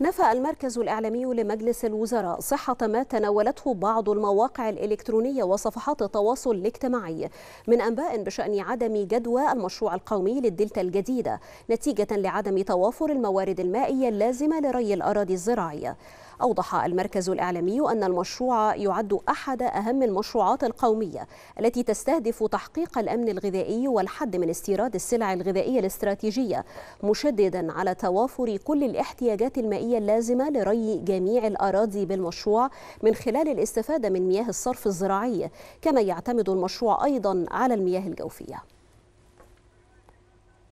نفى المركز الإعلامي لمجلس الوزراء صحة ما تناولته بعض المواقع الإلكترونية وصفحات التواصل الاجتماعي من أنباء بشأن عدم جدوى المشروع القومي للدلتا الجديدة نتيجة لعدم توافر الموارد المائية اللازمة لري الأراضي الزراعية أوضح المركز الإعلامي أن المشروع يعد أحد أهم المشروعات القومية التي تستهدف تحقيق الأمن الغذائي والحد من استيراد السلع الغذائية الاستراتيجية مشددا على توافر كل الاحتياجات المائية اللازمة لري جميع الأراضي بالمشروع من خلال الاستفادة من مياه الصرف الزراعي كما يعتمد المشروع أيضا على المياه الجوفية